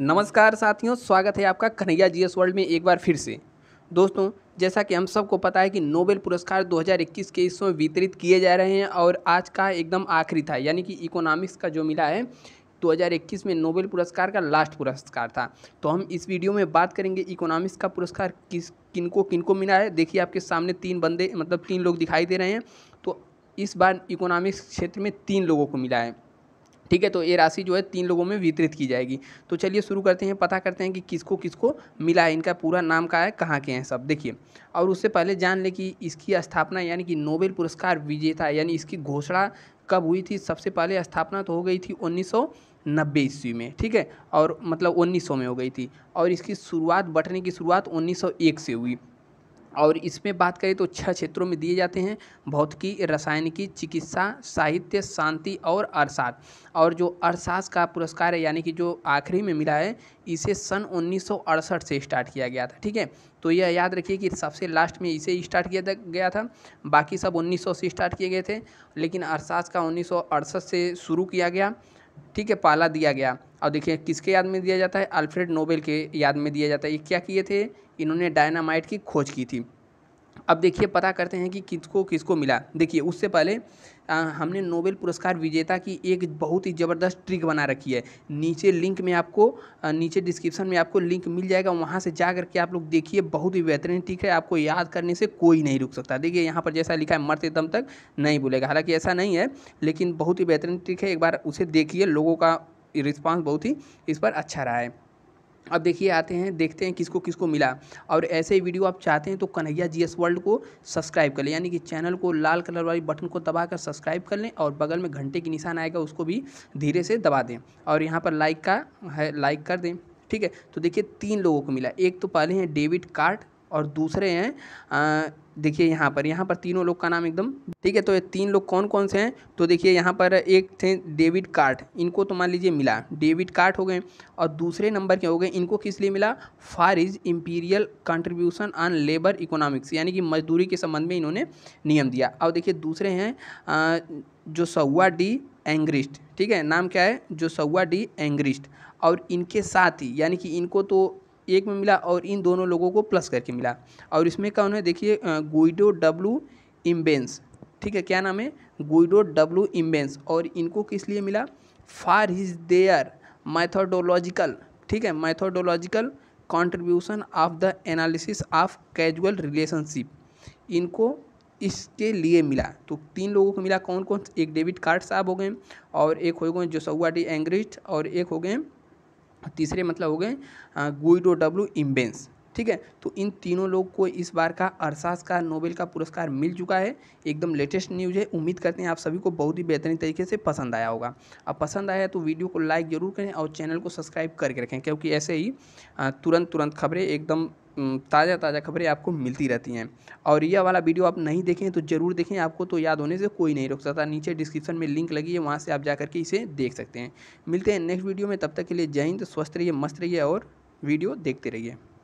नमस्कार साथियों स्वागत है आपका कन्हैया जीएस वर्ल्ड में एक बार फिर से दोस्तों जैसा कि हम सबको पता है कि नोबेल पुरस्कार 2021 के इसमें वितरित किए जा रहे हैं और आज का एकदम आखिरी था यानी कि इकोनॉमिक्स का जो मिला है 2021 में नोबेल पुरस्कार का लास्ट पुरस्कार था तो हम इस वीडियो में बात करेंगे इकोनॉमिक्स का पुरस्कार किस किनको किनको मिला है देखिए आपके सामने तीन बंदे मतलब तीन लोग दिखाई दे रहे हैं तो इस बार इकोनॉमिक्स क्षेत्र में तीन लोगों को मिला है ठीक है तो ये राशि जो है तीन लोगों में वितरित की जाएगी तो चलिए शुरू करते हैं पता करते हैं कि किसको किसको मिला है इनका पूरा नाम का है कहाँ के हैं सब देखिए और उससे पहले जान लें कि इसकी स्थापना यानी कि नोबेल पुरस्कार विजेता यानी इसकी घोषणा कब हुई थी सबसे पहले स्थापना तो हो गई थी उन्नीस नब्बे ईस्वी में ठीक है और मतलब 1900 में हो गई थी और इसकी शुरुआत बटने की शुरुआत 1901 से हुई और इसमें बात करें तो छह क्षेत्रों में दिए जाते हैं भौतिकी रासायनिकी चिकित्सा साहित्य शांति और अर्थशास्त्र और जो अर्थशास्त्र का पुरस्कार है यानी कि जो आखिरी में मिला है इसे सन उन्नीस से स्टार्ट किया गया था ठीक है तो यह याद रखिए कि सबसे लास्ट में इसे स्टार्ट किया गया था बाकी सब 1900 से स्टार्ट किए गए थे लेकिन अर्थशास्त्र का उन्नीस से शुरू किया गया ठीक है पाला दिया गया और देखिए किसके याद में दिया जाता है अल्फ्रेड नोबेल के याद में दिया जाता है ये क्या किए थे इन्होंने डायनामाइट की खोज की थी अब देखिए पता करते हैं कि किसको किसको मिला देखिए उससे पहले आ, हमने नोबेल पुरस्कार विजेता की एक बहुत ही ज़बरदस्त ट्रिक बना रखी है नीचे लिंक में आपको नीचे डिस्क्रिप्शन में आपको लिंक मिल जाएगा वहाँ से जा करके आप लोग देखिए बहुत ही बेहतरीन ट्रिक है आपको याद करने से कोई नहीं रुक सकता देखिए यहाँ पर जैसा लिखा है मरते दम तक नहीं बोलेगा हालाँकि ऐसा नहीं है लेकिन बहुत ही बेहतरीन ट्रिक है एक बार उसे देखिए लोगों का रिस्पॉन्स बहुत ही इस पर अच्छा रहा है अब देखिए आते हैं देखते हैं किसको किसको मिला और ऐसे ही वीडियो आप चाहते हैं तो कन्हैया जी एस वर्ल्ड को सब्सक्राइब कर लें यानी कि चैनल को लाल कलर वाली बटन को दबा कर सब्सक्राइब कर लें और बगल में घंटे की निशान आएगा उसको भी धीरे से दबा दें और यहाँ पर लाइक का है लाइक कर दें ठीक है तो देखिए तीन लोगों को मिला एक तो पहले हैं डेविड कार्ट और दूसरे हैं देखिए यहाँ पर यहाँ पर तीनों लोग का नाम एकदम ठीक है तो ये तीन लोग कौन कौन से हैं तो देखिए यहाँ पर एक थे डेविड कार्ट इनको तो मान लीजिए मिला डेविड कार्ट हो गए और दूसरे नंबर के हो गए इनको किस लिए मिला for his empirical contribution on labour economics यानी कि मजदूरी के संबंध में इन्होंने नियम दिया और देखिए दूसरे हैं जो सौवा डी एंग्रिस्ट ठीक है नाम क्या है जो सौवा डी एंग्रिस्ट और इनके साथ ही यानी कि इनको तो एक में मिला और इन दोनों लोगों को प्लस करके मिला और इसमें कौन है देखिए गुइडो डब्लू इम्बेंस ठीक है क्या नाम है गुइडो डब्लू इम्बेंस और इनको किस लिए मिला फार हिज देयर मैथोडोलॉजिकल ठीक है methodological contribution of the analysis of causal relationship इनको इसके लिए मिला तो तीन लोगों को मिला कौन कौन एक डेबिट कार्ड साहब हो गए और एक हो गए सऊआ डी एंग्रिस्ट और एक हो गए तीसरे मतलब हो गए गुइडो डब्ल्यू इम्बेंस ठीक है तो इन तीनों लोग को इस बार का अरसास का नोबेल का पुरस्कार मिल चुका है एकदम लेटेस्ट न्यूज है उम्मीद करते हैं आप सभी को बहुत ही बेहतरीन तरीके से पसंद आया होगा अब पसंद आया तो वीडियो को लाइक ज़रूर करें और चैनल को सब्सक्राइब करके रखें क्योंकि ऐसे ही तुरंत तुरंत खबरें एकदम ताज़ा ताज़ा खबरें आपको मिलती रहती हैं और यह वाला वीडियो आप नहीं देखें तो ज़रूर देखें आपको तो याद होने से कोई नहीं रोक सकता नीचे डिस्क्रिप्शन में लिंक लगी है वहाँ से आप जा करके इसे देख सकते हैं मिलते हैं नेक्स्ट वीडियो में तब तक के लिए जय हिंद स्वस्थ रहिए मस्त रहिए और वीडियो देखते रहिए